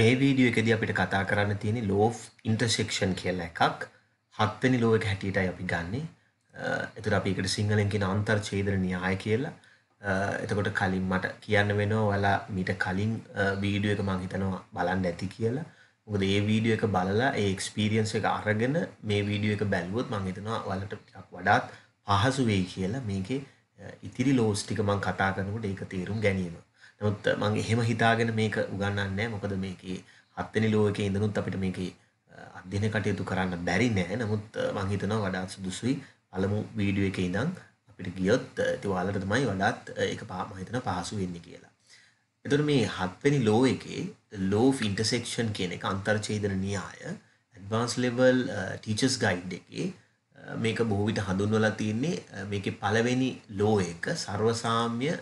මේ වීඩියෝ එකදී අපිට කතා කරන්න තියෙන්නේ ලෝ ඔෆ් ඉන්ටර්සෙක්ෂන් කියලා එකක්. හත්වෙනි ලෝ එක හැටියටයි අපි ගන්නෙ. එතකොට අපි ඒකට සිංහලෙන් කියන අන්තර්ඡේදන න්‍යාය කියලා. එතකොට කලින් මට කියන්න වෙනවා ඔයාලා මීට කලින් වීඩියෝ එක මම හිතනවා බලන්න ඇති කියලා. මොකද මේ වීඩියෝ එක බලලා ඒ එක්ස්පීරියන්ස් එක අරගෙන මේ වීඩියෝ එක බැලුවොත් මම හිතනවා ඔයාලට ටිකක් වඩාත් පහසු වෙයි කියලා මේකේ ඉතිරි ලෝස් ටික මම කතා කරනකොට ඒක තේරුම් ගැනීම. නමුත් මම එහෙම හිතාගෙන මේක උගන්වන්නේ නැහැ. මොකද මේකේ හත්වෙනි ලෝකයේ ඉඳනුත් අපිට මේකේ අධ්‍යයන කටයුතු කරන්න බැරි නෑ. නමුත් මම හිතනවා වඩාත් සුදුසුයි පළමු වීඩියෝ එකේ ඉඳන් අපිට ගියොත් ඉතින් ඔයාලට තමයි වඩාත් ඒක මම හිතනවා පහසු වෙන්නේ කියලා. එතකොට මේ හත්වෙනි ලෝ එකේ law of intersection කියන එක අන්තර්ඡේදන න්‍යාය advanced level teachers guide එකේ මේක බොහෝ විට හඳුන්වලා තියෙන්නේ මේකේ පළවෙනි ලෝ එක සර්වසාම්‍ය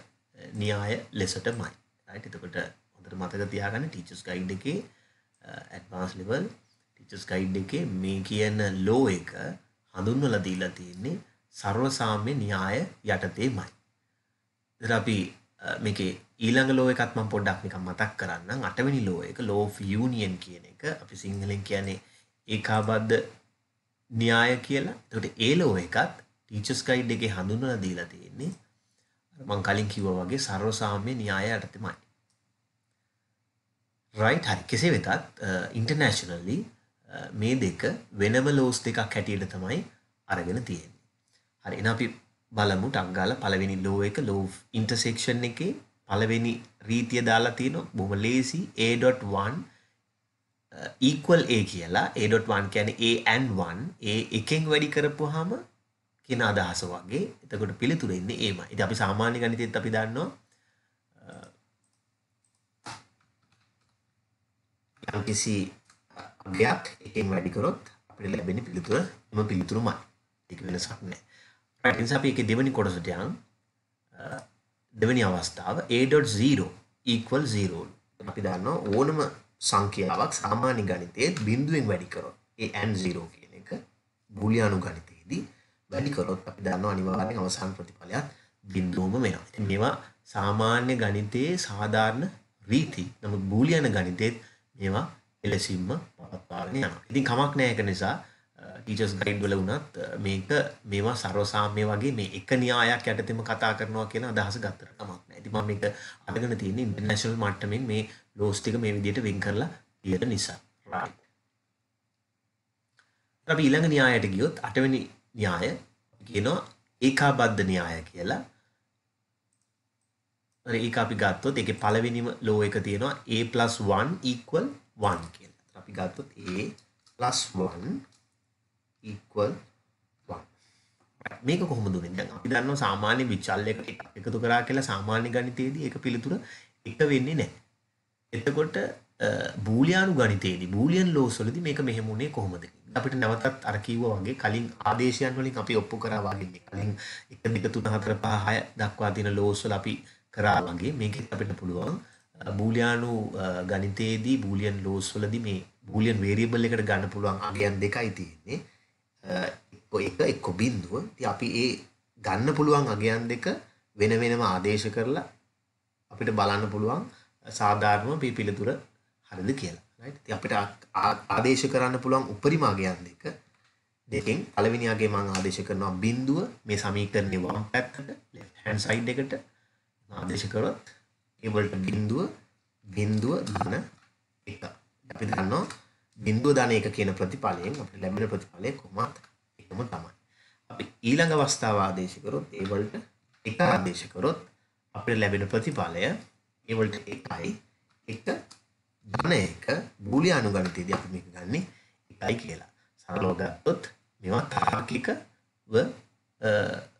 න්‍යාය ලෙසටමයි. right එතකොට හොඳට මතක තියාගන්න ටීචර්ස් ගයිඩ් එකේ ඇඩ්වාන්ස් ලෙවල් ටීචර්ස් ගයිඩ් එකේ මේ කියන ලෝ එක හඳුන්වලා දීලා තියෙන්නේ සර්ව සාම්‍ය න්‍යාය යටතේමයි. ඉතින් අපි uh, මේකේ ඊළඟ ලෝ එකත් මම පොඩ්ඩක් නිකන් මතක් කරන්නම් අටවෙනි ලෝ එක ලෝ ඔෆ් යුනියන් කියන එක අපි සිංහලෙන් කියන්නේ ඒකාබද්ධ න්‍යාය කියලා. එතකොට ඒ ලෝ එකත් ටීචර්ස් ගයිඩ් එකේ හඳුන්වලා දීලා තියෙන්නේ මං කලින් කිව්වා වගේ සර්ව සාම්‍ය න්‍යාය යටතේමයි. රයිට් හරි කෙසේ වෙතත් ඉන්ටර්නැෂනල්ලි මේ දෙක වෙනම ලෝස් දෙකක් හැටියට තමයි අරගෙන තියෙන්නේ. හරි එන අපි බලමු ටංගාල පළවෙනි ලෝ එක ලෝ ඉන්ටර්සෙක්ෂන් එකේ පළවෙනි රීතිය දාලා තියෙනවා බොහොම ලේසි a.1 equal a කියලා a.1 කියන්නේ a and 1 a එකෙන් වැඩි කරපුවාම කියන අදහස වගේ එතකොට පිළිතුර එන්නේ ඒම. ඉතින් අපි සාමාන්‍ය ගණිතෙත් අපි දන්නවා යම්කිසි අගයක් එකෙන් වැඩි කරොත් අපිට ලැබෙන පිළිතුර එම පිළිතුරමයි. ඒක වෙනසක් නැහැ. right නිසා අපි ඒකේ දෙවෙනි කොටසට යන් දෙවෙනි අවස්ථාව a.0 equal 0. අපි දන්නවා ඕනම සංඛ්‍යාවක් සාමාන්‍ය ගණිතයේ බිඳුවෙන් වැඩි කරොත් ඒ n0 කියන එක බූලියානු ගණිතයේදී වැඩිකොරොත් අපි දන්න අනිවාරෙන් අවසාන් ප්‍රතිඵලයක් බින්දුවම වෙනවා මේවා සාමාන්‍ය ගණිතයේ සාධාරණ රීති නමුත් බූලියන ගණිතෙත් මේවා එලෙසිම්ම පවත්වාගෙන යනවා ඉතින් කමක් නෑ එක නිසා ටීචස් ගයිඩ් වල වුණත් මේක මේවා සර්වසාම්‍ය වගේ මේ එක න්‍යායක් යටතේම කතා කරනවා කියන අදහස ගත්තට කමක් නැහැ. ඉතින් මම මේක අරගෙන තියෙන්නේ ඉන්ටර්නැෂනල් මට්ටමින් මේ ලෝස් ටික මේ විදිහට වින් කරලා තියෙන නිසා. right. අපි ඊළඟ න්‍යායට ගියොත් අටවෙනි න්‍යාය කියනවා ඒකාබද්ධ න්‍යාය කියලා. හරි ඒක අපි ගත්තොත් ඒකේ පළවෙනිම ලෝ එක තියෙනවා a plus 1 equal 1 කියලා. අපි ගත්තොත් a plus 1 equal 1. මේක කොහොමද උනේ? දැන් අපි දන්නවා සාමාන්‍ය විචල් එක එකතු කරා කියලා සාමාන්‍ය ගණිතයේදී ඒක පිළිතුර එක වෙන්නේ නැහැ. එතකොට බූලියානු ගණිතයේදී බූලියන් ලෝස්වලදී මේක මෙහෙම උනේ කොහොමද කියලා අපිට නැවතත් අර කිව්වා වගේ කලින් ආදේශයන් වලින් අපි ඔප්පු කරා වගේ කලින් 1 2 3 4 5 6 දක්වා තියෙන ලෝස් වල අපි කරා වගේ මේකෙත් අපිට පුළුවන් බූලියානු ගණිතයේදී බූලියන් ලෝස් වලදී මේ බූලියන් වේරියබල් එකට ගන්න පුළුවන් අගයන් දෙකයි තියෙන්නේ එක්ක එක එක්ක බිඳුව ඉතින් අපි ඒ ගන්න පුළුවන් අගයන් දෙක වෙන වෙනම ආදේශ කරලා අපිට බලන්න පුළුවන් සාධාරණව මේ පිළිතුර හරිද කියලා ඉතින් අපිට ආදේශ කරන්න පුළුවන් උපරිම අගයන් දෙක දෙකෙන් පළවෙනි අගේ මම ආදේශ කරනවා බිඳුව මේ සමීකරණේ වම් පැත්තට left hand side එකට ආදේශ කරොත් ඒ වලට බිඳුව බිඳුව ධන 1 අපි දන්නවා බිඳුව ධන 1 කියන ප්‍රතිඵලයෙන් අපිට ලැබෙන ප්‍රතිඵලය කොහොමද එකම තමයි අපි ඊළඟ අවස්ථාව ආදේශ කරොත් ඒ වලට එක ආදේශ කරොත් අපිට ලැබෙන ප්‍රතිඵලය ඒ වලට 1යි 1 ධන එක බූලිය අනුගණිතයේදී අපි මේක ගන්නේ එකයි කියලා. සරලව ගත්තොත් මේවා තාර්කිකව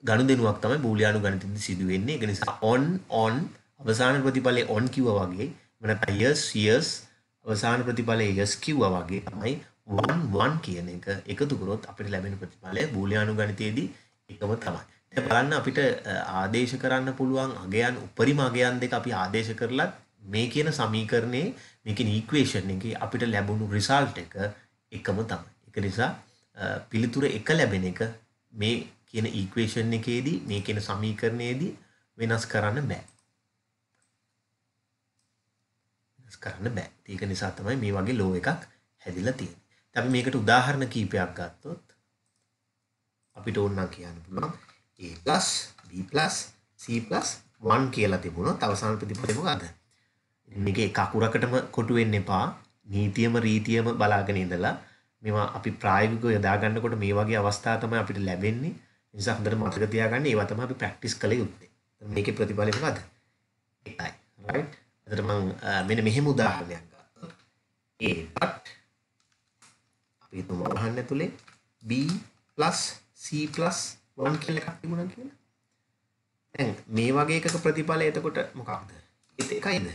ගනුදෙනුවක් තමයි බූලිය අනුගණිතයේදී සිදු වෙන්නේ. ඒක නිසා on on අවසාන ප්‍රතිඵලයේ on කිව්වා වගේ නැත්නම් years years අවසාන ප්‍රතිඵලයේ years කිව්වා වගේ තමයි 1 1 කියන එක එකතු කරොත් අපිට ලැබෙන ප්‍රතිඵලය බූලිය අනුගණිතයේදී එකම තමයි. දැන් බලන්න අපිට ආදේශ කරන්න පුළුවන් අගයන් උපරිම අගයන් දෙක අපි ආදේශ කරලත් මේ කියන සමීකරණයේ මේකෙන් ඊක්වේෂන් එකේ අපිට ලැබුණු රිසල්ට් එක එකම තමයි. ඒක නිසා පිළිතුර එක ලැබෙන එක මේ කියන ඊක්වේෂන් එකේදී මේ කියන සමීකරණයේදී වෙනස් කරන්න බෑ. වෙනස් කරන්න බෑ. ඒක නිසා තමයි මේ වගේ ලෝ එකක් හැදිලා තියෙන්නේ. අපි මේකට උදාහරණ කීපයක් ගත්තොත් අපිට ඕනනම් කියන්න පුළුවන් A+ B+ C+ 1 කියලා තිබුණොත් අවසාන ප්‍රතිඵලය මොකද්ද? මේක කකුරකටම කොටුවෙන්න එපා නීතියම රීතියම බලාගෙන ඉඳලා මෙවා අපි ප්‍රායෝගිකව යොදාගන්නකොට මේ වගේ අවස්ථා තමයි අපිට ලැබෙන්නේ. ඒ නිසා හොඳට මතක තියාගන්න ඒවා තමයි අපි ප්‍රැක්ටිස් කළ යුත්තේ. මේකේ ප්‍රතිඵලය මොකද්ද? ඒකයි. right? අදට මම මෙන්න මෙහෙම උදාහරණයක් ගත්තා. A but අපි තුම වහන්න ඇතුලේ B C 1 කියලා එකක් තිබුණා කියලා. දැන් මේ වගේ එකක ප්‍රතිඵලය එතකොට මොකක්ද? ඒත් එකයිද?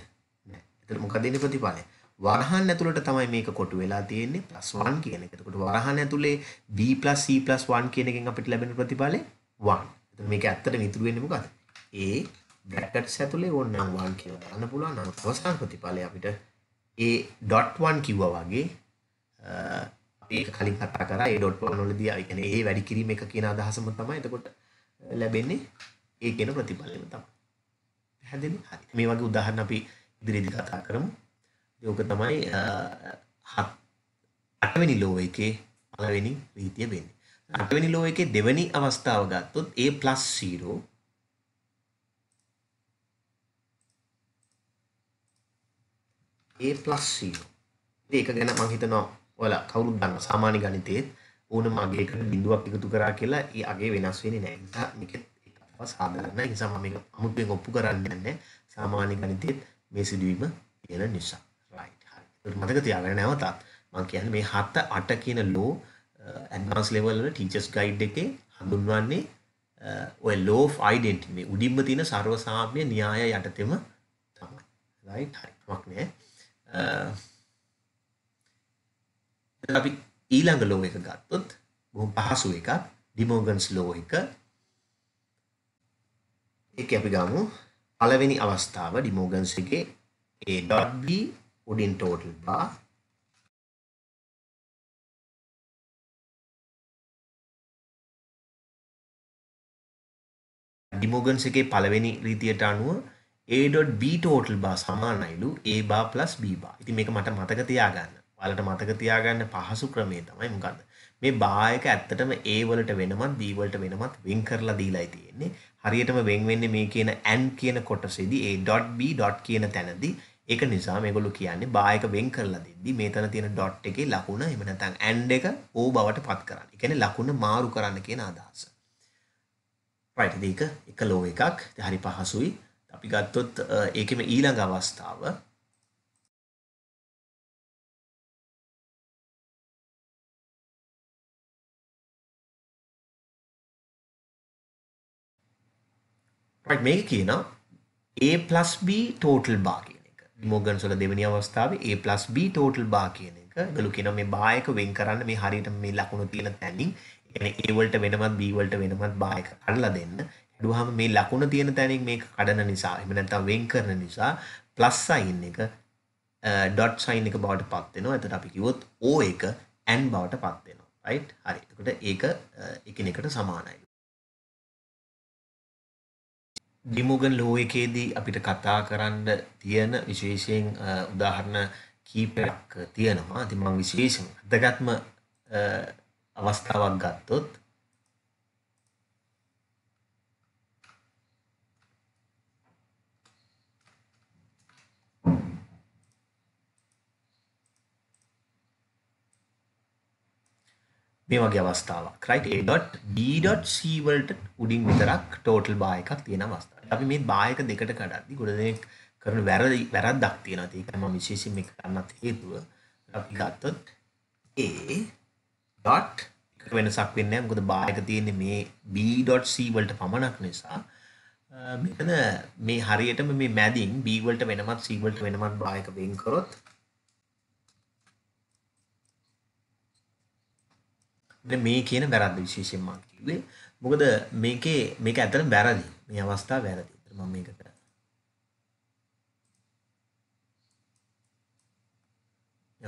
එතකොට මොකද ඉන්නේ ප්‍රතිඵලය? වරහන් ඇතුළට තමයි මේක කොටු වෙලා තියෙන්නේ +1 කියන එක. එතකොට වරහන් ඇතුලේ b c 1 කියන එකෙන් අපිට ලැබෙන ප්‍රතිඵලය 1. එතකොට මේක ඇත්තටම ඉතුරු වෙන්නේ මොකද? a බ්‍රැකට්ස් ඇතුලේ ඕනනම් 1 කියලා දාන්න පුළුවන්. නමුත් අවසාන ප්‍රතිඵලය අපිට a .1 කිව්වා වගේ ඒක කලින් කතා කරා a .1 වලදී ඒ කියන්නේ a වැඩි කිරීම එක කියන අදහසම තමයි එතකොට ලැබෙන්නේ ඒ කියන ප්‍රතිඵලයම තමයි. පැහැදිලි? හරි. මේ වගේ උදාහරණ අපි ඉදිරිදි කතා කරමු යෝක තමයි හත් අටවැනි ලෝ එකේ පළවෙනි රීතිය වෙන්නේ අටවැනි ලෝ එකේ දෙවැනි අවස්ථාව ගත්තොත් a plus 0 a plus 0 ඒක ගැන මම හිතනවා ඔයාලා කවුරුත් දන්නවා සාමාන්‍ය ගණිතයේ ඕනම අගයකට බිඳුවක් එකතු කරා කියලා ඒ අගේ වෙනස් වෙන්නේ නැහැ. ඒ නිසා මේක ඒක සාධාරණයි. ඒ නිසා මම මේක අමුතුවෙන් ඔප්පු කරන්නේ නැහැ. සාමාන්‍ය ගණිතයේ මේ සිදුවීම තියෙන නිසා. right. හරි. මතක තියාගන්න නැවතත් මම කියන්නේ මේ 7 8 කියන ලෝ ඇඩ්වාන්ස් ලෙවල් වල ටීචර්ස් ගයිඩ් එකේ හඳුන්වන්නේ uh, ඔය ලෝ of identity මේ උඩින්ම තියෙන ਸਰවසාම්‍ය න්‍යාය යටතේම තමයි. right. හරි. කමක් නැහැ. Uh, අපි ඊළඟ ලෝ එක ගත්තොත් බොහොම පහසු එකක් ඩිමෝගන්ස් ලෝ එක ඒක අපි ගමු පළවෙනි අවස්ථාව ඩිමෝගන්ස්ගේ ඒ .b උඩින් ටෝටල් බාර් ඩිමෝගන්ස් එකේ පළවෙනි රීතියට අනුව a.b total bar සමානයිලු a bar b bar. ඉතින් මේක මට මතක තියාගන්න. ඔයාලට මතක තියාගන්න පහසු ක්‍රමය තමයි මොකද්ද? මේ බායක ඇත්තටම ඒ වලට වෙනමත් D වලට වෙනමත් වෙන් කරලා දීලායි තියෙන්නේ. හරියටම වෙන් වෙන්නේ මේ කියන and කියන කොටසේදී ඒ .b. කියන තැනදී ඒක නිසා මේගොල්ලෝ කියන්නේ බායක වෙන් කරලා දෙද්දී මේ තැන තියෙන dot එකේ ලකුණ එහෙම නැත්නම් and එක o බවට පත් කරන්න. ඒ කියන්නේ ලකුණ මාරු කරන්න කියන අදහස. right ඒක එක ලෝ එකක්. හරි පහසුයි. අපි ගත්තොත් ඒකෙම ඊළඟ අවස්ථාව රයිට් මේක කියනවා A+B total bar කියන එක. මොගන්ස් වල දෙවෙනි අවස්ථාවේ A+B total bar කියන එක ඒගොල්ලෝ කියනවා මේ bar එක වෙන් කරන්න මේ හරියට මේ ලකුණු තියෙන තැනින් ඒ වලට වෙනමත් B වලට වෙනමත් bar එක කඩලා දෙන්න. හැදුවාම මේ ලකුණ තියෙන තැනින් මේක කඩන නිසා එහෙම නැත්නම් වෙන් කරන නිසා plus sign එක ඩොට් සයින් එක බවට පත් වෙනවා. එතකොට අපි කිව්වොත් O එක n බවට පත් වෙනවා. right? හරි. එතකොට ඒක එකිනෙකට සමානයි. ඩිමෝගන් ලෝයකයේදී අපිට කතා කරන්න තියෙන විශේෂයෙන් උදාහරණ කීපයක් තියෙනවා ඇති මං විශේෂෙන් අදගත්ම අවස්ථාවක් ගත්තොත් මේ වගේ අවස්ථාවක් රයිට්.b.c වලට උඩින් විතරක් ටෝටල් බා එකක් තියෙන අවස්ථාවක් අපි මේ බායක දෙකට කඩද්දි ගොඩ දෙනෙක් කරන වැරදි වැරද්දක් තියෙනවා. ඒක තමයි විශේෂයෙන් මේක කරන්නත් හේතුව. අපි ගත්තොත් a dot වෙනසක් වෙන්නේ නැහැ. මොකද බායක තියෙන්නේ මේ b.c වලට පමණක් නිසා. මෙතන මේ හරියටම මේ මැදින් b වලට වෙනමත් c වලට වෙනමත් බායක වෙන් කරොත් මේ කියන වැරද්ද විශේෂයෙන්ම කිව්වේ මොකද මේකේ මේක ඇතරම් බැරදි මේ අවස්ථා වැරදි ම මේක කර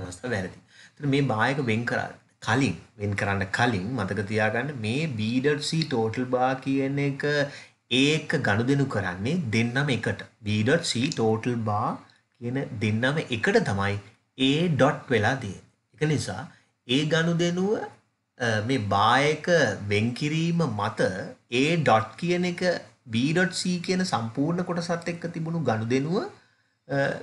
අවස්ථා වැරදි මේ බායක වෙන් කරා කලින් වෙන් කරන්න කලින් මතක තියාගන්න මේ බීඩසි ටෝටල් බා කියන එක ඒක ගණු දෙනු කරන්නේ දෙන්නම එකට බීඩසි ටෝටල් බා කියන දෙන්නම එකට තමයි ඒ ඩොට් වෙලා තියෙන එක නිසා ඒ ගණු දෙනුව මේ බායක වෙන්කිරීම මත A ඩොට් කියන එක B ඩොට් C කියන සම්පූර්ණ කොටසත් එක්ක තිබුණු ගනුදෙනුව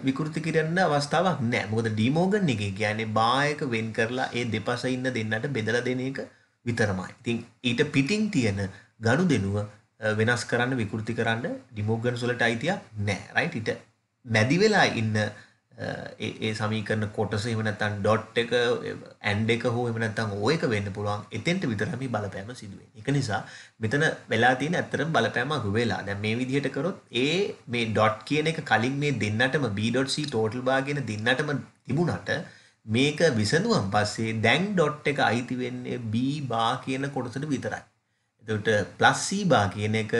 විකෘති කරන්න අවස්ථාවක් නැහැ. මොකද ඩිමෝගන් එකේ කියන්නේ බායක වෙන් කරලා ඒ දෙපස ඉන්න දෙන්නට බෙදලා දෙන එක විතරමයි. ඉතින් ඊට පිටින් තියෙන ගනුදෙනුව වෙනස් කරන්න විකෘති කරන්න ඩිමෝගන්ස් වලට අයිතියක් නැහැ. රයිට්? ඊට මැදි වෙලා ඉන්න ඒ සමීකරන කොටස එහෙම නැත්නම් ඩොට් එක ඇන්ඩ් එක හෝ එහෙම නැත්නම් ඕ එක වෙන්න පුළුවන්. එතෙන්ට විතරයි මේ බලපෑම සිදු වෙන්නේ. ඒක නිසා මෙතන වෙලා තියෙන ඇත්තටම බලපෑම අහු වෙලා. දැන් මේ විදිහට කරොත් ඒ මේ ඩොට් කියන එක කලින් මේ දෙන්නටම b.c total bar කියන දෙන්නටම තිබුණාට මේක විසඳුවන් පස්සේ දැන් ඩොට් එක අයිති වෙන්නේ b bar කියන කොටසට විතරයි. එතකොට +c bar කියන එක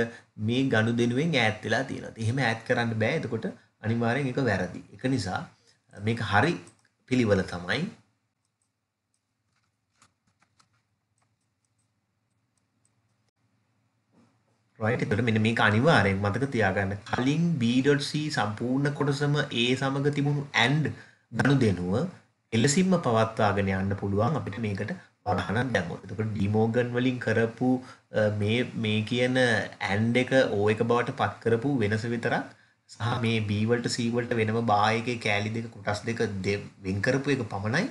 මේ ගනුදෙනුවෙන් ඈත් වෙලා තියෙනවා. එහෙම ඈත් කරන්න බෑ. එතකොට අනිවාරයෙන් එක වැරදි එක නිසා මේක හරි පිළිවල තමයි තට මෙ මේ අනිවාරයෙන් මතක තියාගන්න කලින් B.C සම්පූර්ණ කොටසම ඒ සමඟ තිබුණු ඇන්ඩ් ගණු දෙනුව එලසිම්ම පවත්වාගෙන යන්න පුළුවන් අපිට මේකට වරහනක් දැමුත් එතකොට ඩිමෝගන් වලින් කරපු මේ මේ කියන ඇන්ඩ් එක ඕ එක බවට පත් කරපු වෙනස විතරක් සහ මේ B වලට C වලට වෙනම බා එකේ කෑලි දෙක කොටස් දෙක වෙන් කරපු එක පමණයි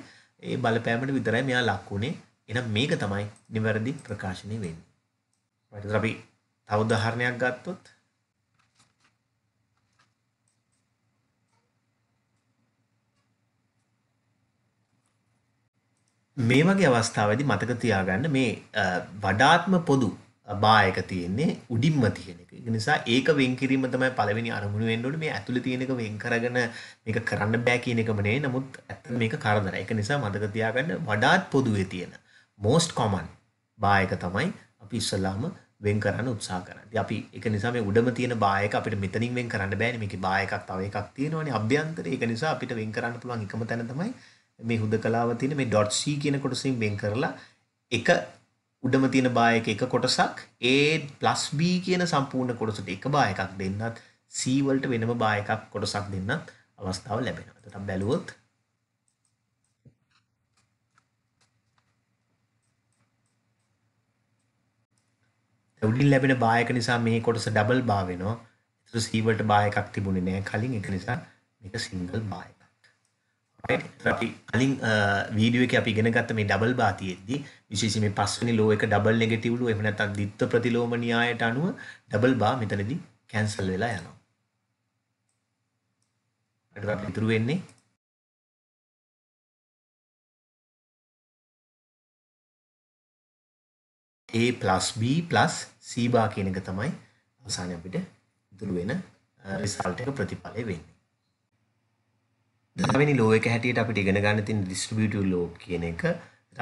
ඒ බලපෑමට විතරයි මෙයා ලක් වුණේ. එහෙනම් මේක තමයි නිවැරදි ප්‍රකාශනය වෙන්නේ. right එතකොට අපි තව උදාහරණයක් ගත්තොත් මේ වගේ අවස්ථාවේදී මතක තියාගන්න මේ වඩාත්ම පොදු බා එක තියෙන්නේ උඩින්ම තියෙන එක. ඒ නිසා ඒක වෙන් කිරීම තමයි පළවෙනි අරමුණු වෙන්න ඕනේ. මේ ඇතුලේ තියෙන එක වෙන් කරගෙන මේක කරන්න බෑ කියන එකම නෙවෙයි. නමුත් ඇත්තට මේක කරදරයි. ඒක නිසා මතක තියාගන්න වඩාත් පොදුවේ තියෙන most common බා එක තමයි අපි ඉස්සලාම වෙන් කරන්න උත්සාහ කරන්නේ. අපි ඒක නිසා මේ උඩම තියෙන බා එක අපිට මෙතනින් වෙන් කරන්න බෑනේ. මේකේ බා එකක් තව එකක් තියෙනවනේ අභ්‍යන්තරේ. ඒක නිසා අපිට වෙන් කරන්න පුළුවන් එකම තැන තමයි මේ හුදකලාව තියෙන මේ .c කියන කොටසින් වෙන් කරලා එක උඩම තියෙන බාය එක එක කොටසක් A plus B කියන සම්පූර්ණ කොටසට එක බා එකක් දෙන්නත් C වලට වෙනම බා එකක් කොටසක් දෙන්නත් අවස්ථාව ලැබෙනවා. එතකොට බැලුවොත් උඩින් ලැබෙන බා එක නිසා මේ කොටස ඩබල් බා වෙනවා. එතකොට C වලට බා එකක් තිබුණේ නැහැ කලින් ඒක නිසා මේක සිංගල් බා එක. අපි කලින් වීඩියෝ uh, එක අපි ඉගෙන ගත්ත මේ ඩබල් බාතියෙද්දි විශේෂයෙන් මේ පස්වෙනි ලෝ එක ඩබල් නෙගටිව් ලෝ එහෙම නැත්නම් ද්විත්ව ප්‍රතිලෝම න්‍යායට අනුව ඩබල් බා මෙතනදී කැන්සල් වෙලා යනවා. ඒකට අපි ඉතුරු වෙන්නේ a b c බා කියන එක තමයි අවසානයේ අපිට ඉතුරු වෙන රිසල්ට් uh, එක ප්‍රතිඵලය වෙන්නේ. නවනි ලෝ එක හැටියට අපිට ඉගෙන ගන්න තින් ඩිස්ට්‍රිබියුටිව් ලෝ කියන එක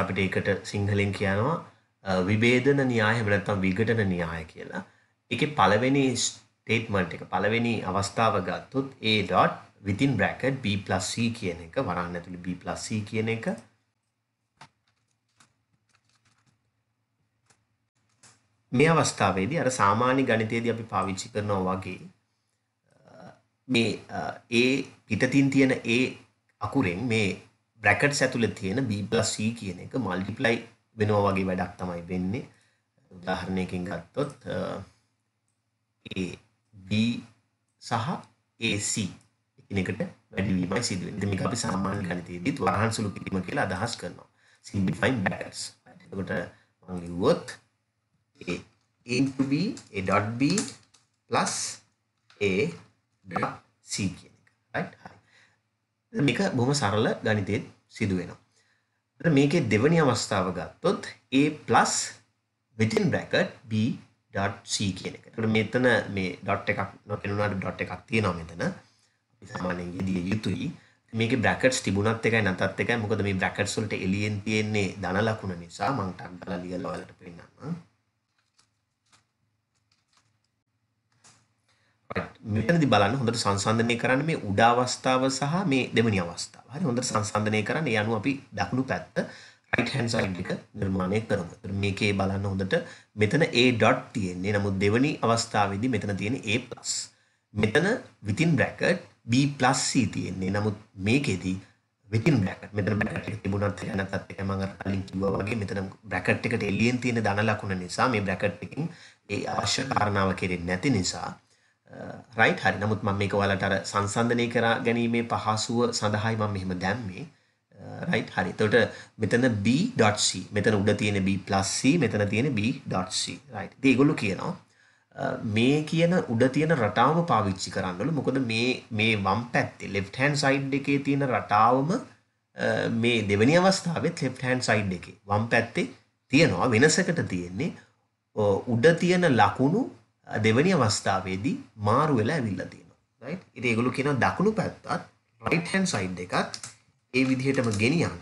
අපිට ඒකට සිංහලෙන් කියනවා විභේදන න්‍යාය එහෙම නැත්නම් විඝටන න්‍යාය කියලා. ඒකේ පළවෙනි ස්ටේට්මන්ට් එක පළවෙනි අවස්ථාව ගත්තොත් a dot within bracket b plus c කියන එක වරාන් ඇතුළේ b plus c කියන එක මේ අවස්ථාවේදී අර සාමාන්‍ය ගණිතයේදී අපි පාවිච්චි කරනවා වගේ මේ ඒ පිටතින් තියෙන ඒ අකුරෙන් මේ බ්‍රැකට් ඇතුළේ තියෙන B+C කියන එක මල්ටිප්ලයි වෙනවා වගේ වැඩක් තමයි වෙන්නේ. උදාහරණයකින් ගත්තොත් ඒ B සහ AC එකිනෙකට වැඩිවීමයි සිදු වෙන්නේ. මේක අපි සාමාන්‍ය ගණිතයේදීත් වරහන් සුළු කිරීම කියලා අදහස් කරනවා. simplifying brackets. එතකොට මම ලිව්වොත් A into B A dot B plus A C කියන එක හරි මේක බොහොම සරල ගණිතයෙන් සිදු වෙනවා මේකේ දෙවැනි අවස්ථාව ගත්තොත් A plus within bracket B .c කියන එක. ඒකට මෙතන මේ ඩොට් එකක් නොපෙනුනාට ඩොට් එකක් තියෙනවා මෙතන. අපි සාමාන්‍යයෙන් ගිය යුතුයි. මේකේ බ්‍රැකට්ස් තිබුණත් එකයි නැතත් එකයි. මොකද මේ බ්‍රැකට්ස් වලට එළියෙන් තියෙන්නේ ධන ලකුණ නිසා මම ටක් ගාලා ලියලා ඔයාලට පෙන්නන්නම්. මෙතනදි බලන්න හොඳට සංසන්දනය කරන්න මේ උඩ අවස්ථාව සහ මේ දෙවෙනි අවස්ථාව. හරි හොඳට සංසන්දනය කරන්න. ඒ අනුව අපි දකුණු පැත්ත right hand side එක නිර්මාණය කරමු. ඒතර මේකේ බලන්න හොඳට මෙතන a dot තියෙන්නේ. නමුත් දෙවෙනි අවස්ථාවේදී මෙතන තියෙන a+. මෙතන within bracket b c තියෙන්නේ. නමුත් මේකෙදී within bracket මෙතන bracket එක තිබුණත් නැත්නම් ඒක මම අර කලින් කිව්වා වගේ මෙතන bracket එකට එළියෙන් තියෙන ධන ලකුණ නිසා මේ bracket එකෙන් ඒ අවශ්‍ය කාරණාව කෙරෙන්නේ නැති නිසා රයිට් හරි නමුත් මම මේක ඔයාලට අර සංසන්දනය කරා ගැනීමේ පහසුව සඳහායි මම මෙහෙම දැම්මේ රයිට් හරි එතකොට මෙතන b.c මෙතන උඩ තියෙන b+c මෙතන තියෙන b.c රයිට් ඉතින් ඒගොල්ලෝ කියනවා මේ කියන උඩ තියෙන රටාවම පාවිච්චි කරන්නලු මොකද මේ මේ වම් පැත්තේ left hand side එකේ තියෙන රටාවම මේ දෙවෙනි අවස්ථාවෙත් left hand side එකේ වම් පැත්තේ තියෙනවා වෙනසකට තියෙන්නේ උඩ තියෙන ලකුණු දෙවැනි අවස්ථාවේදී මාරු වෙලා ඇවිල්ලා තියෙනවා right ඉතින් ඒගොල්ලෝ කියන දකුණු පැත්තත් right hand side එකත් ඒ විදිහටම ගෙනියන්න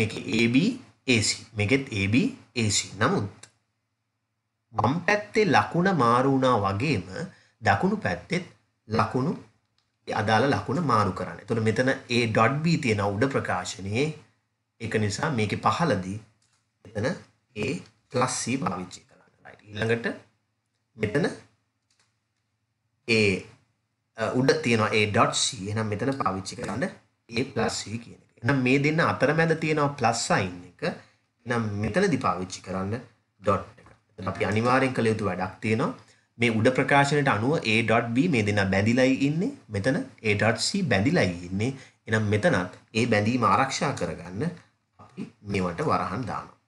මේක AB AC මේකෙත් AB AC නමුත් වම් පැත්තේ ලකුණ මාරු වුණා වගේම දකුණු පැත්තෙත් ලකුණු අදාළ ලකුණ මාරු කරන්න. එතකොට මෙතන A.B තියෙන උඩ ප්‍රකාශනයේ ඒක නිසා මේකේ පහළදී එතන A plus C පාවිච්චි කරන්න. right ඊළඟට මෙතන A උඩ තියෙනවා A dot C එහෙනම් මෙතන පාවිච්චි කරන්න A plus C කියන එක. එහෙනම් මේ දෙන්න අතරමැද තියෙනවා plus sign එක. එහෙනම් මෙතනදී පාවිච්චි කරන්න dot එක. එතන අපි අනිවාර්යෙන් කළ යුතු වැඩක් තියෙනවා. මේ උඩ ප්‍රකාශනයට අනුව A.B මේ දෙන්න බැඳිලයි ඉන්නේ. මෙතන A.C බැඳිලයි ඉන්නේ. එහෙනම් මෙතනත් ඒ බැඳීම ආරක්ෂා කරගන්න අපි මේවට වරහන් දානවා.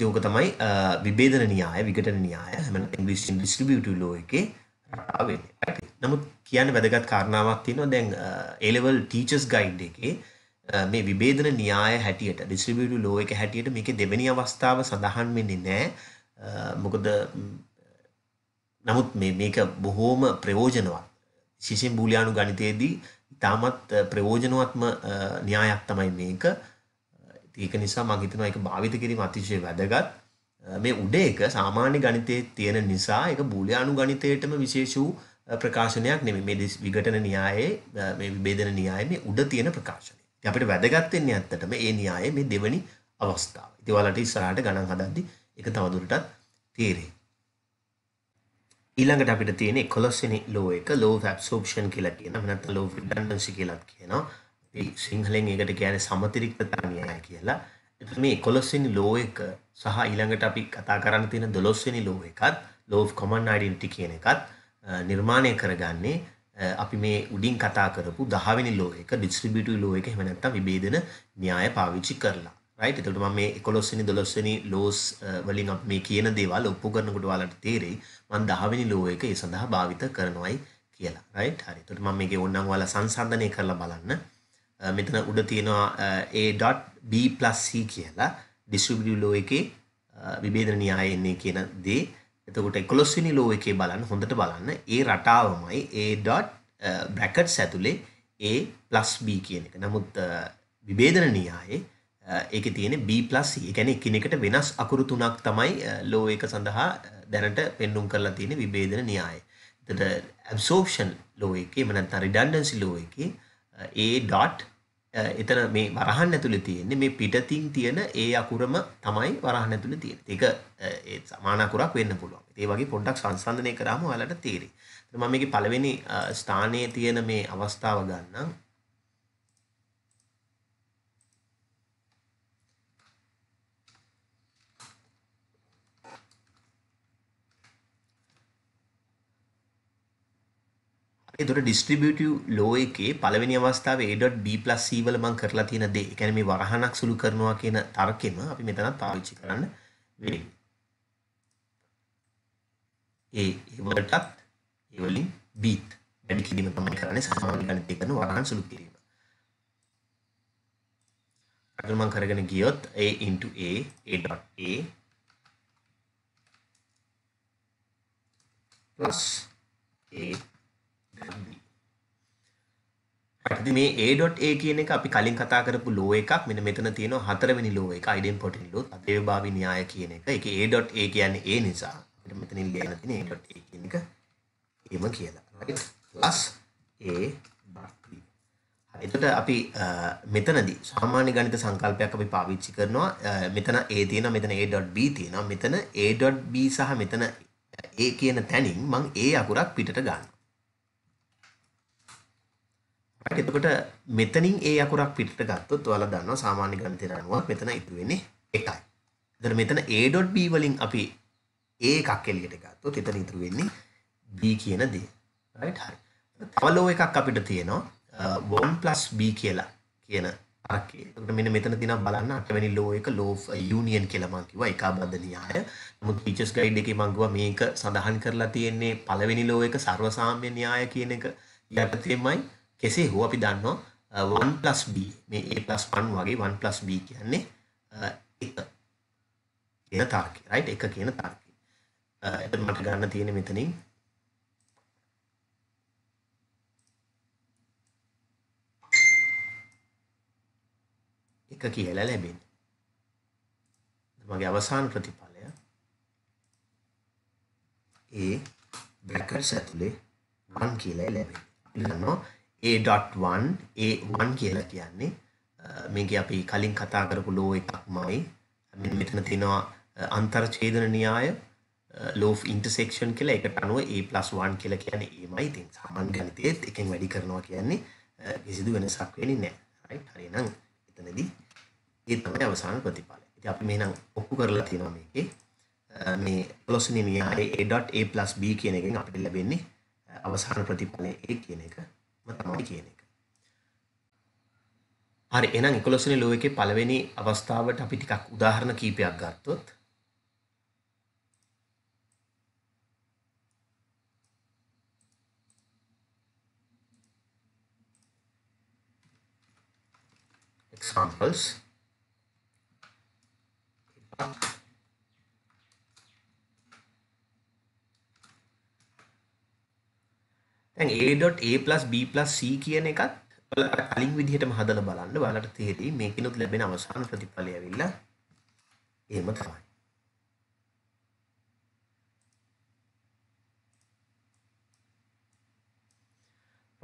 යෝක තමයි විබේධන නියාය විගටන නියාය හම ඉංගලිස්න් ඩිස්ටිබියුට ලෝ එකේ රටාවෙන්න ඇති නමුත් කියන්න වැදගත් කාරණාවක් තියෙනවා දැන් ඒලෙවල් ටීචස් ගයිඩ් එකේ මේ විබේධන න්‍යාය හැටියට ඩිස්ට්‍රිබියුට ලෝ එක හැටියට මේක දෙවැනි අවස්ථාව සඳහන් වෙන්නේ නෑ මොකද නමුත් මේක බොහෝම ප්‍රයෝජනවත් ශිෂෙන් බූලයානු ගනිතයේදී ඉතාමත් ප්‍රයෝජනවත්ම න්‍යායක් තමයි මේක ඒක නිසා මම හිතනවා ඒක භාවිත කිරීම අතිශය වැදගත්. මේ උඩ එක සාමාන්‍ය ගණිතයේ තියෙන නිසා ඒක බූලියානු ගණිතයටම විශේෂ වූ ප්‍රකාශනයක් නෙමෙයි. මේ විඝටන න්‍යායයේ මේ විභේදන න්‍යායයේ මේ උඩ තියෙන ප්‍රකාශනය. ඉතින් අපිට වැදගත් වෙන්නේ ඇත්තටම මේ න්‍යායයේ මේ දෙවෙනි අවස්ථාව. ඉතින් ඔයාලට ඉස්සරහට ගණන් හදද්දි ඒක තවදුරටත් තේරෙයි. ඊළඟට අපිට තියෙන 11 වෙනි ලෝ එක low absorption කියලා කියනවා. නැත්නම් low redundancy කියලාත් කියනවා. සිංහලෙන් එකට කියන සමතිරික්තතානයය කියලා මේ කොලොස්සනි ලෝ එක සහ ඊළඟට අපි කතා කරන්න තියෙන දොලොස්වනි ලෝ එකත් ලෝ කොමන් අයිඩන්ටි කියන එකත් නිර්මාණය කරගන්නේ අපි මේ උඩින් කතා කරපු දහවෙනි ලෝ එක ඩිස්ට්‍රිබියුටි ලෝ එක එහෙම නැත්නම් විභේදන න්‍යාය පාවිච්චි කරලා රයිට් එතකොට මම මේ 11 වෙනි 12 වෙනි ලෝස් වලින් අපි මේ කියන දේවල් ඔප්පු කරනකොට ඔයාලට තේරෙයි මම 10 වෙනි ලෝ එක ඒ සඳහා භාවිත කරනවායි කියලා රයිට් හරි එතකොට මම මේකේ ඕනනම් ඔයාලා සංසන්දනය කරලා බලන්න මෙතන උඩ තියෙනවා A.B+C කියලා ඩිස්ට්‍රිබියුටිව් ලෝ එකේ විභේදන න්‍යායය එන්නේ කියන දේ. එතකොට 11 වෙනි ලෝ එකේ බලන්න හොඳට බලන්න ඒ රටාවමයි A. බ්‍රැකට්ස් ඇතුලේ A+ B කියන එක. නමුත් විභේදන න්‍යායයේ ඒක තියෙන B+C. ඒ කියන්නේ එකිනෙකට වෙනස් අකුරු තුනක් තමයි ලෝ එක සඳහා දැනට පෙන්눔 කරලා තියෙන විභේදන න්‍යායය. එතකොට absorption ලෝ එකේ එහෙම නැත්නම් redundancy ලෝ එකේ ඒ ඩොට් uh, එතන මේ වරහන් ඇතුළේ තියෙන්නේ මේ පිටතින් තියෙන ඒ අකුරම තමයි වරහන් ඇතුළේ තියෙන්නේ. ඒක uh, ඒ සමාන අකුරක් වෙන්න පුළුවන්. ඒ වගේ පොඩ්ඩක් සංසන්දනය කරාම ඔයාලට තේරෙයි. මම මේකේ පළවෙනි uh, ස්ථානයේ තියෙන මේ අවස්ථාව ගන්නම්. එතකොට ඩිස්ට්‍රිබියුටිව් ලෝ එකේ පළවෙනි අවස්ථාවේ A.B+C වල මම කරලා තියෙන දේ, කියන්නේ මේ වරහණක් සුළු කරනවා කියන තර්කෙම අපි මෙතනත් පාවිච්චි කරන්න වෙනවා. ඒ වලටත් ඒ වලින් බීත් වැඩි කිරීම තමයි කරන්නේ සමාන ගණිතය කරන වරහන් සුළු කිරීම. අද මම කරගෙන ගියොත් a into a a dot a plus a පැති මේ A.A කියන එක අපි කලින් කතා කරපු ලෝ එකක් මෙන්න මෙතන තියෙනවා හතරවෙනි ලෝ එක අයිඩෙම්පොටෙන්ට් ලෝ අදේවභාවී න්‍යාය කියන එක. ඒකේ A.A කියන්නේ A නිසා. අපිට මෙතනින් ලියලා තියෙන A.A කියන එක එහෙම කියලා. හරිද? plus A .B. එතට අපි මෙතනදී සාමාන්‍ය ගණිත සංකල්පයක් අපි පාවිච්චි කරනවා මෙතන A තියෙනවා මෙතන A.B තියෙනවා මෙතන A.B සහ මෙතන A කියන තැනින් මං A අකුරක් පිටට ගන්නවා හරියට එතකොට මෙතනින් ඒ අකුරක් පිටට ගත්තොත් ඔයාලා දන්නවා සාමාන්‍ය ගණිතය අනුව මෙතන ඉතුරු වෙන්නේ එකයි. එතන මෙතන a.b වලින් අපි a එකක් එළියට ගත්තොත් එතන ඉතුරු වෙන්නේ b කියන දේ. right හරි. තව ලෝ එකක් අපිට තියෙනවා 1+b කියලා කියන අරකේ. එතකොට මෙන්න මෙතන තියෙනවා බලන්න අටවෙනි ලෝ එක ලෝ of union කියලා මම කිව්වා ඒකාබද්ධ න්‍යාය. නමුත් ටීචර්ස් ගයිඩ් එකේ මම කිව්වා මේක සඳහන් කරලා තියෙන්නේ පළවෙනි ලෝ එක සර්වසාම්‍ය න්‍යාය කියන එක යටතේමයි කෙසේ හෝ අපි දන්නවා 1+b මේ a+1 වගේ 1+b කියන්නේ එක කියන තාර්කික right එක කියන තාර්කික. එතකොට මට ගන්න තියෙන මෙතනින් එක කියලා ලැබෙන්නේ. මගේ අවසාන ප්‍රතිඵලය a brackets ඇතුලේ 1 කියලා ලැබෙන්නේ. ඊළඟට A.1 A1 කියලා කියන්නේ මේක අපි කලින් කතා කරපු ලෝ එකක්මයි මෙතන තියෙනවා අන්තර්ඡේදන න්‍යාය ලෝ ඔෆ් ඉන්ටර්සෙක්ෂන් කියලා ඒකට අනුව A+1 කියලා කියන්නේ ඒමයි. ඉතින් සාමාන්‍ය ගණිතයේත් එකෙන් වැඩි කරනවා කියන්නේ කිසිදු වෙනසක් වෙන්නේ නැහැ. right හරිනම් එතනදී ඒ තමයි අවසාන ප්‍රතිඵලය. ඉතින් අපි මෙහෙනම් ඔප්පු කරලා තියෙනවා මේකේ මේ පොලොසිනි න්‍යාය A.A+B කියන එකෙන් අපිට ලැබෙන්නේ අවසාන ප්‍රතිඵලය A කියන එක. තමයි කියන එක. හරි එහෙනම් 11 වෙනි ලෝ එකේ පළවෙනි අවස්ථාවට අපි ටිකක් උදාහරණ කීපයක් ගත්තොත් examples. දැන් a.a+b+c කියන එකත් ඔයාලට කලින් විදිහටම හදලා බලන්න. ඔයාලට තේරෙයි මේකිනුත් ලැබෙන අවසාන ප්‍රතිඵලය ඇවිල්ලා එහෙම තමයි.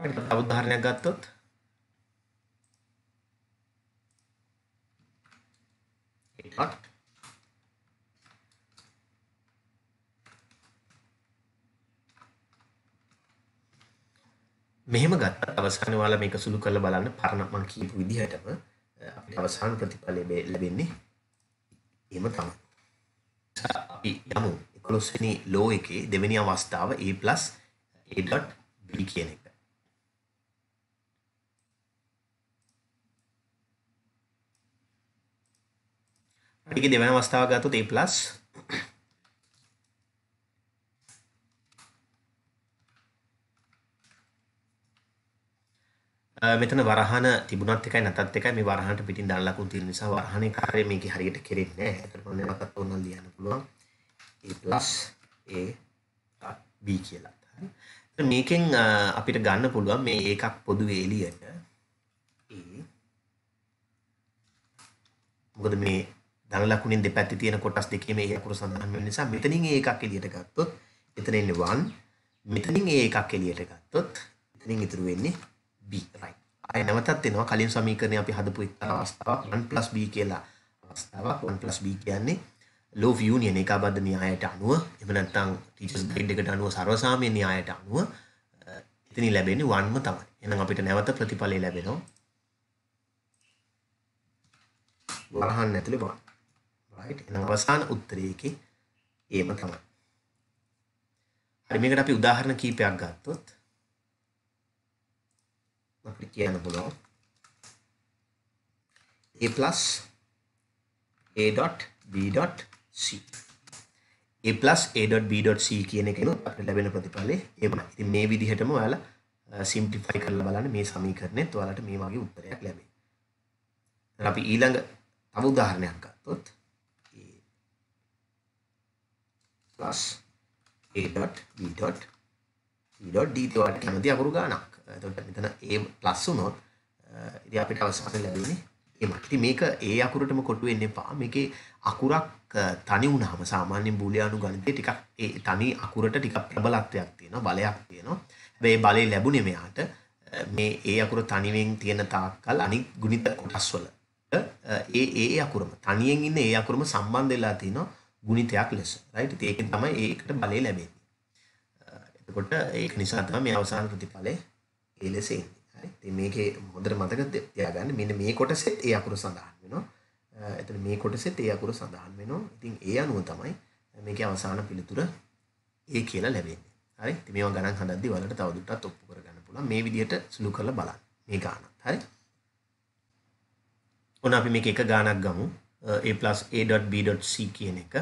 හරි තව උදාහරණයක් ගත්තොත් එකක් මෙහෙම ගත්තත් අවසාන වාලා මේක සුළු කරලා බලන්න පරණ මම කියපු විදිහටම අපිට අවසාන ප්‍රතිඵලය ලැබෙන්නේ එහෙම තමයි. අපි යමු 11 වෙනි ලෝ එකේ දෙවෙනි අවස්ථාව A+ A.B කියන එක. මේකේ දෙවෙනි අවස්ථාව ගත්තොත් A+ මෙතන වරහන තිබුණත් එකයි නැතත් එකයි මේ වරහනට පිටින් දාන ලකුණු තියෙන නිසා වරහනේ කාර්යය මේකේ හරියට කෙරෙන්නේ නැහැ. ඒකට මම නැවතත් ඕනනම් ලියන්න පුළුවන්. a a b කියලා. හරි. මේකෙන් අපිට ගන්න පුළුවන් මේ එකක් පොදුවේ එළියට a මොකද මේ ධන ලකුණෙන් දෙපැත්තේ තියෙන කොටස් දෙකේ මේ අකුරු සඳහන් වෙන නිසා මෙතනින් a එකක් එළියට ගත්තොත් එතන එන්නේ 1 මෙතනින් a එකක් එළියට ගත්තොත් එතනින් ඉතුරු වෙන්නේ b right අය නැවතත් එනවා කලින් සමීකරණය අපි හදපු එක්තරා අවස්ථාවක් 1+b කියලා අවස්ථාවක් 1+b කියන්නේ ලෝ යුනියන් ඒකාබද්ධ න්‍යායට අනුව එහෙම නැත්නම් ටීචර්ස් ග්‍රේඩ් එකට අනුව සර්වසාමය න්‍යායට අනුව එතනින් ලැබෙන්නේ 1ම තමයි. එහෙනම් අපිට නැවත ප්‍රතිඵලය ලැබෙනවා. වරහන් ඇතුලේ 1. right එහෙනම් අවසාන උත්තරය එකේ ඒම තමයි. හරි මේකට අපි උදාහරණ කීපයක් ගත්තොත් අපිට කියන්න පුළුවන් a plus a dot b dot c a plus a dot b dot c කියන එකෙන් අපිට ලැබෙන ප්‍රතිඵලය ඒමයි. ඉතින් මේ විදිහටම ඔයාලා සිම්ප්ලිෆයි කරලා බලන්න මේ සමීකරණෙත් ඔයාලට මේ වගේ උත්තරයක් ලැබෙයි. දැන් අපි ඊළඟ තව උදාහරණයක් ගත්තොත් a plus a dot b dot c dot d ඒවට කැමති අකුරු ගානක්. එතකොට මෙතන a ප්ලස් වුණොත් ඉතින් අපිට අවසානයේ ලැබෙන්නේ m. ඉතින් මේක a අකුරටම කොටු වෙන්න එපා. මේකේ අකුරක් තනි වුණාම සාමාන්‍ය බූලියානු ගණිතේ ටිකක් ඒ තනි අකුරට ටිකක් ප්‍රබලත්වයක් තියෙනවා බලයක් තියෙනවා. හැබැයි බලේ ලැබුණේ මෙයාට මේ a අකුර තනිවෙන් තියෙන තාක්කල් අනිත් ගුණිත කොටස් වල ඒ ඒ අකුරම තනියෙන් ඉන්න ඒ අකුරම සම්බන්ධ වෙලා තිනවා ගුණිතයක් ලෙස. right? ඉතින් ඒකෙන් තමයි ඒකට බලය ලැබෙන්නේ. එතකොට ඒක නිසා තමයි මේ අවසාන ප්‍රතිඵලය ඒ ලෙසින් හරි ඉතින් මේකේ හොඳට මතක තියාගන්න මෙන්න මේ කොටසෙත් ඒ අකුර සඳහන් වෙනවා එතන මේ කොටසෙත් ඒ අකුර සඳහන් වෙනවා ඉතින් ඒ අනුව තමයි මේකේ අවසාන පිළිතුර ඒ කියලා ලැබෙන්නේ හරි ඉතින් මේවා ගණන් හදද්දී වලට තවදුරටත් ඔප්පු කරගන්න පුළුවන් මේ විදිහට සුළු කරලා බලන්න මේ ගානත් හරි ඔන්න අපි මේක එක ගානක් ගමු a+a.b.c කියන එක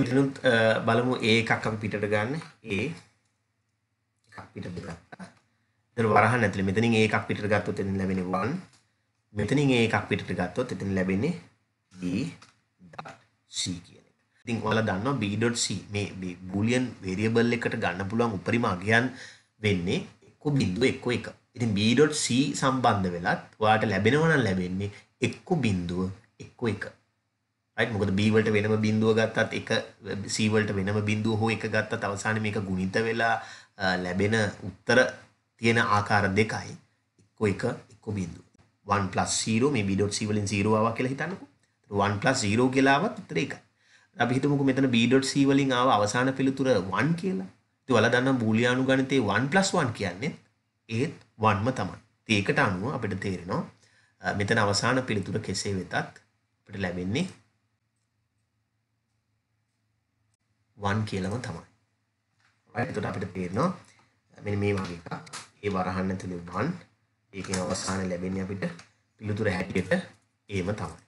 මිටනුත් බලමු ඒ එකක් අපි පිටට ගන්න ඒ පිට ගත්තා දර වරහ නැතිල මෙතනින් ඒ එකක් පිට ගත්තොත් එතින් ලැබෙන වන් මෙතනින් ඒ එකක් පිටට ගත්තොත් එතින් ලැබෙන්නේ C කියන එක. ඉතින් ඔයාලා දන්නවා B.C මේ බූලියන් වේරියබල් එකට ගන්න පුළුවන් උපරිම අගයන් වෙන්නේ එක්ක බිඳුව එක්ක එක. ඉතින් B.C සම්බන්ධ වෙලත් ඔයාට ලැබෙනවා නම් ලැබෙන්නේ එක්ක බිඳුව එක්ක එක. right මොකද b වලට වෙනම බිඳුව ගත්තත් එක c වලට වෙනම බිඳුව හෝ එක ගත්තත් අවසානයේ මේක ගුණිත වෙලා ලැබෙන උත්තර තියෙන ආකාර දෙකයි එක්ක එක එක්ක බිඳුව 1+0 මේ b.c වලින් 0 ආවා කියලා හිතන්නකෝ 1+0 කියලා ආවත් උත්තර එකයි අපි හිතමුකෝ මෙතන b.c වලින් ආව අවසාන පිළිතුර 1 කියලා ඉතින් ඔයාලා දන්නා බූලියානු ගණිතේ 1+1 කියන්නේ ඒත් 1ම තමයි ඉතින් ඒකට අනුව අපිට තේරෙනවා මෙතන අවසාන පිළිතුර කෙසේ වෙතත් අපිට ලැබෙන්නේ 1 කියලාම තමයි. right එතකොට අපිට තේරෙනවා මෙන්න මේ වගේ එකක්. ඒ වරහන් ඇතුලේ 1 ඒකේ අවසානයේ ලැබෙන්නේ අපිට පිළිතුර හැටියට ඒම තමයි.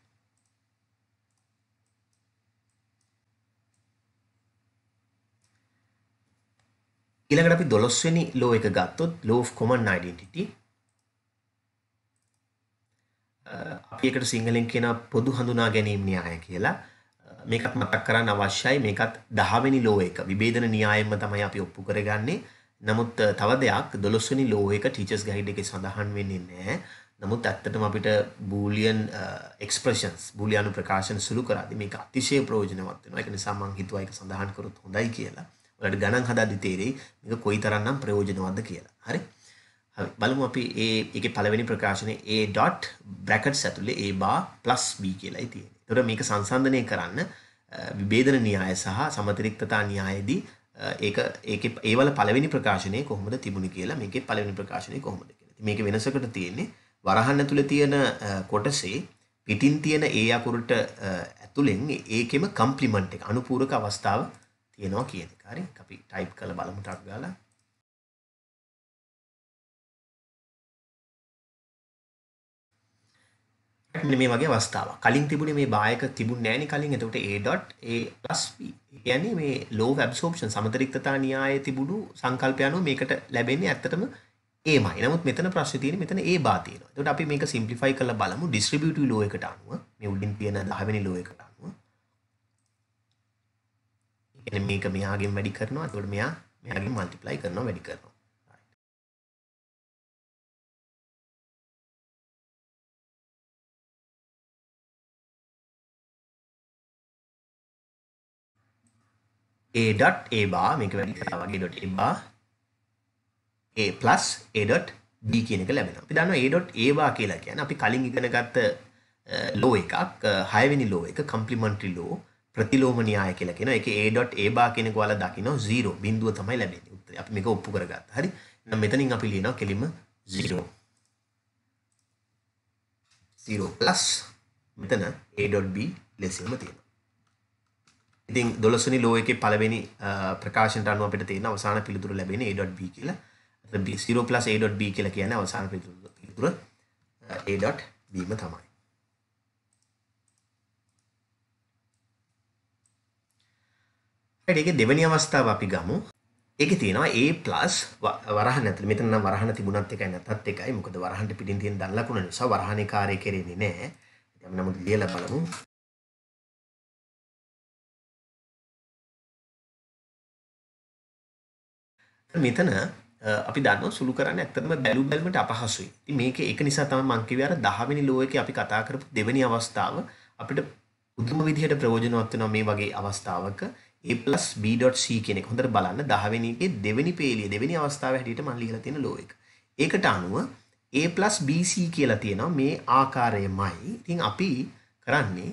ඊළඟට අපි 12 වෙනි ලෝ එක ගත්තොත් law of common identity අපි එකට සිංහලෙන් කියන පොදු හඳුනා ගැනීම න්‍යාය කියලා. මේකත් මතක් කරන්න අවශ්‍යයි මේකත් දහවෙනි ලෝ එක විභේදන න්‍යායෙම තමයි අපි ඔප්පු කරගන්නේ. නමුත් තව දෙයක් 12 වෙනි ලෝ එක ටීචර්ස් ගයිඩ් එකේ සඳහන් වෙන්නේ නැහැ. නමුත් ඇත්තටම අපිට බූලියන් එක්ස්ප්‍රෙෂන්ස් බූලියානු ප්‍රකාශන සුළු කරද්දී මේක අතිශය ප්‍රයෝජනවත් වෙනවා. ඒක නිසා මම හිතුවා ඒක සඳහන් කරොත් හොඳයි කියලා. ඔයාලට ගණන් හදාද්දි තේරෙයි මේක කොයිතරම්නම් ප්‍රයෝජනවත්ද කියලා. හරි? හරි බලමු අපි ඒ ඒකේ පළවෙනි ප්‍රකාශනේ A. brackets ඇතුලේ A bar b කියලායි තියෙන්නේ. තොර මේක සංසන්ධනය කරන්න විබේධන න්‍යාය සහ සමතිරික්තතා න්‍යායේදී ඒක ඒක ඒවල පළවෙනි ප්‍රකාශනය කොහොමද තිබුණේ කියලා මේකේ පළවෙනි ප්‍රකාශනය කොහොමද කියලා. මේක වෙනසකට තියෙන්නේ වරහන් ඇතුලේ තියෙන කොටසේ පිටින් තියෙන ඒ අකුරට ඇතුලෙන් ඒකෙම කම්ප්ලිමන්ට් එක අනුපූරක අවස්ථාව තියෙනවා කියන එක. හරි අපි ටයිප් කරලා බලමු ටක් ගාලා මේ වගේ අවස්ථාව කලින් තිබුණ මේ බායක තිබුණ නෑන කලින් එතකට ඒ.ඒ යැන මේ ලෝ වැබ්සෝප්ෂන් සමතරික්තතා නියාය තිබුණු සංකල්පයනු මේකට ලැබෙන්නේ ඇත්තටම ඒ මයිනමුත් මෙතන ප්‍රශ්තියන මෙතන ඒ බාතියන තොට අපි මේක සිම්පිෆයි කළ බලමු ඩිස්ට්‍රිබියුට ලෝයකට අනුව මේ උඩින් තියෙන දහවැනි ලෝයකට අනුව මේක මෙයාගෙන් වැඩි කරනවා තොට මෙයා මෙයාගේ මල්තිපලයි කරනවා වැඩි කරනවා a dot a bar මේක වැඩි කරලා වගේ dot a bar a plus a dot b කියන එක ලැබෙනවා. අපි දන්නවා a dot a bar කියලා කියන්නේ අපි කලින් ඉගෙන ගත්ත ලෝ එකක් 6 වෙනි ලෝ එක කම්ප්ලිමන්ටරි ලෝ ප්‍රතිලෝම න්‍යාය කියලා කියනවා. ඒකේ a dot a bar කියන එක ඔයාලා දකිනවා 0 බිඳුව තමයි ලැබෙන්නේ. උත්තරේ අපි මේක ඔප්පු කරගත්තා. හරි. එහෙනම් මෙතනින් අපි ලියනවා කෙලින්ම 0 0 plus මෙතන a.b ලෙසින්ම තියෙනවා. ඉතින් දොළොස්වනි ලෝ එකේ පළවෙනි ප්‍රකාශනට අනුව අපිට තියෙන අවසාන පිළිතුර ලැබෙන්නේ A.B කියලා. එතන 0 A.B කියලා කියන්නේ අවසාන පිළිතුර පිළිතුර A.Bම තමයි. හරි ඒකේ දෙවෙනි අවස්ථාව අපි ගමු. ඒකේ තියෙනවා A+ වරහන් ඇතුළේ මෙතන නම් වරහන තිබුණත් එකයි නැත්ත් එකයි. මොකද වරහන්ට පිටින් තියෙන දන් ලකුණ නිසා වරහනේ කාර්යය කෙරෙන්නේ නැහැ. අපි නමුත් ලියලා බලමු. මෙතන අපි දන්න සුළු කරන්න ඇත්තම බැලු බැලමට අපහසුයි. මේක එක නිසා තම මංකිව අර දහවෙනි ලෝයක අපි කතා කරපු දෙවෙනි අවස්ථාව අපිට උදුම විදිහට ප්‍රයෝජනවත් වෙනවා මේ වගේ අවස්ථාවක A+B.C කියන එක හොඳට බලන්න 10 වෙනි එකේ දෙවෙනි පේළිය දෙවෙනි අවස්ථාවේ හැටියට මම ලියලා තියෙන ලෝ එක. ඒකට අනුව A+BC කියලා තියෙනවා මේ ආකාරයමයි. ඉතින් අපි කරන්නේ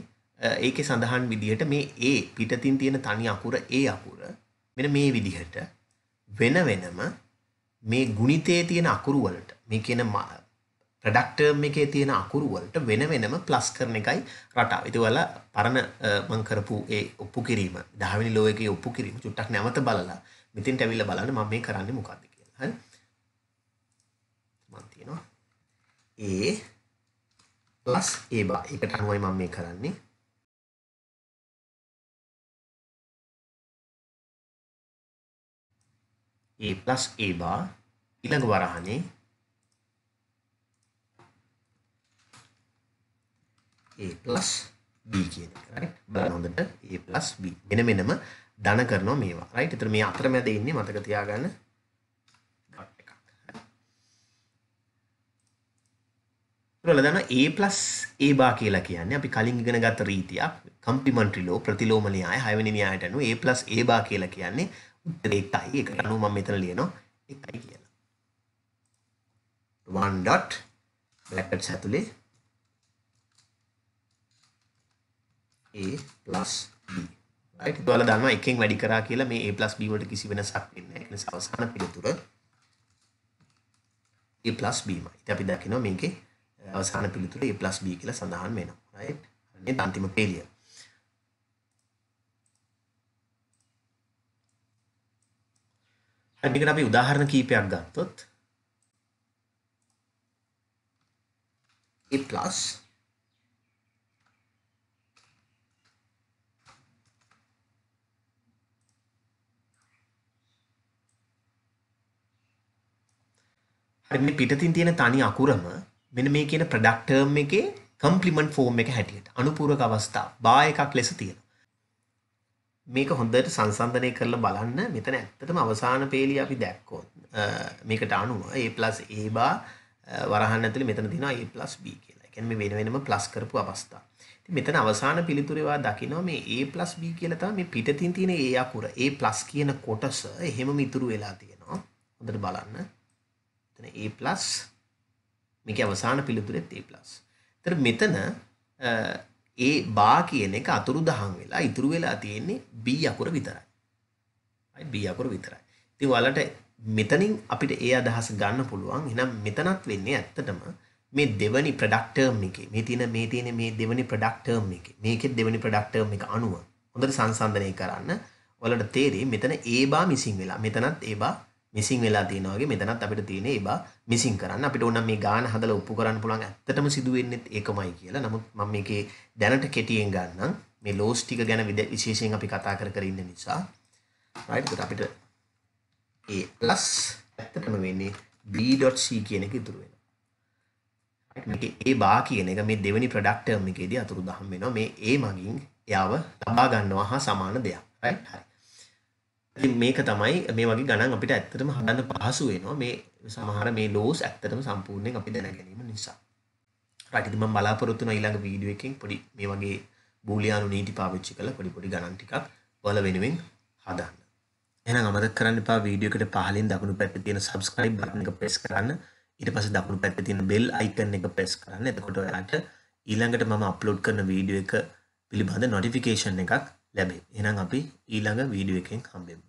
ඒකේ සඳහන් විදිහට මේ A පිටතින් තියෙන තනි අකුර A අකුර මෙන්න මේ විදිහට වෙන වෙනම මේ ගුණිතයේ තියෙන අකුරු වලට මේ කියන ප්‍රොඩක්ට් ටර්ම් එකේ තියෙන අකුරු වලට වෙන වෙනම ප්ලස් කරන එකයි රටාව. ඒක වල පරණ මම කරපු ඒ ඔප්පු කිරීම 10 වෙනි ලෝ එකේ ඔප්පු කිරීම චුට්ටක් නැවත බලලා මෙතෙන්ට ඇවිල්ලා බලන්න මම මේ කරන්නේ මොකක්ද කියලා. හරි. මම තියනවා A plus A bar. ඒකට අනුවයි මම මේ කරන්නේ. a plus a bar ඊළඟ වරහනේ a plus b කියන එක right බලන්න හොඳට a plus b මෙන්න මෙනම ධන කරනවා මේවා right එතන මේ අතරමැද ඉන්නේ මතක තියාගන්න dot එකක් ඊළඟ දන a plus a bar කියලා කියන්නේ අපි කලින් ඉගෙන ගත්ත රීතියක් කම්ප්ලිමන්ටරි ලෝ ප්‍රතිලෝම න්‍යාය 6 වෙනි න්‍යායට අනුව a plus a bar කියලා කියන්නේ එක්තයි එක අනු මම මෙතන ලියනවා එක්තයි කියලා 1 dot brackets ඇතුලේ a plus b right ඔයාලා දන්නවා එකෙන් වැඩි කරා කියලා මේ a plus b වලට කිසි වෙනසක් වෙන්නේ නැහැ ඒ නිසා අවසාන පිළිතුර a plus b මයි ඉතින් අපි දකිනවා මේකේ අවසාන පිළිතුර a plus b කියලා සඳහන් වෙනවා right අනේ අන්තිම පේලිය මේකට අපි උදාහරණ කීපයක් ගත්තොත් a plus හරි මේ පිටතින් තියෙන තනි අකුරම මෙන්න මේ කියන ප්‍රොඩක්ට් ටර්ම් එකේ කම්ප්ලිමන්ට් ෆෝම් එක හැටියට අනුපූරක අවස්ථා බා එකක් ලෙස තියෙනවා මේක හොඳට සංසන්ධනය කරලා බලන්න මෙතන ඇත්තටම අවසාන පේලි අපි දැක්කොත් මේකට අනුව A+ A බා වරහන් ඇතුලේ මෙතන තියෙනවා A+ B කියලා. ඒ කියන්නේ මේ වෙන වෙනම ප්ලස් කරපු අවස්ථා. ඉතින් මෙතන අවසාන පිළිතුරේවා දකිනවා මේ A+ B කියලා තමයි මේ පිටතින් තියෙන A අකුර. A+ කියන කොටස එහෙමම ඉතුරු වෙලා තියෙනවා. හොඳට බලන්න. මෙතන A+. මේකේ අවසාන පිළිතුරෙත් A+. ඒතර මෙතන ඒ බා කියන එක අතුරු දහන් වෙලා ඉතුරු වෙලා තියෙන්නේ B අකුර විතරයි. අයි B අකුර විතරයි. ඉතින් ඔයාලට මෙතනින් අපිට ඒ අදහස ගන්න පුළුවන්. එහෙනම් මෙතනත් වෙන්නේ ඇත්තටම මේ දෙවනි ප්‍රොඩක්ට් ටර්ම් එකේ මේ තියෙන මේ තියෙන මේ දෙවනි ප්‍රොඩක්ට් ටර්ම් එකේ මේකේ දෙවනි ප්‍රොඩක්ට් ටර්ම් එක අනුව හොඳට සංසන්දනය කරන්න ඔයාලට තේරෙයි මෙතන A බා මිසින් වෙලා. මෙතනත් A බා මිසින් වෙලා තියෙනවා වගේ මෙතනත් අපිට තියෙන ඒවා මිසින් කරන්න අපිට ඕනම් මේ ගාන හදලා ඔප්පු කරන්න පුළුවන් ඇත්තටම සිදු වෙන්නේත් ඒකමයි කියලා. නමුත් මම මේකේ දැනට කෙටියෙන් ගන්නම්. මේ ලෝස් ටික ගැන විශේෂයෙන් අපි කතා කර කර ඉන්න නිසා. right අපිට a plus ඇත්තටම වෙන්නේ b.c කියන එක ඉතුරු වෙනවා. right a bar කියන එක මේ දෙවෙනි product term එකේදී අතුරුදහන් වෙනවා. මේ a මගින් එයාව ලබා ගන්නවා හා සමාන දෙයක්. right හරි. මේක තමයි මේ වගේ ගණන් අපිට ඇත්තටම හදන්න පහසු වෙනවා මේ සමහර මේ ලෝස් ඇත්තටම සම්පූර්ණයෙන් අපි දැන ගැනීම නිසා. රයිට් ඉතින් මම බලාපොරොත්තු වෙන ඊළඟ වීඩියෝ එකකින් පොඩි මේ වගේ බූලියානු නීති පාවිච්චි කරලා පොඩි පොඩි ගණන් ටිකක් ඔයාලා වෙනුවෙන් හදන්න. එහෙනම් අමතක කරන්න එපා වීඩියෝ එකට පහලින් දකුණු පැත්තේ තියෙන subscribe button එක press කරන්න. ඊට පස්සේ දකුණු පැත්තේ තියෙන bell icon එක press කරන්න. එතකොට ඔයාලට ඊළඟට මම අප්ලෝඩ් කරන වීඩියෝ එක පිළිබඳ නොටිෆිකේෂන් එකක් ලැබේ. එහෙනම් අපි ඊළඟ වීඩියෝ එකෙන් හම්බෙමු.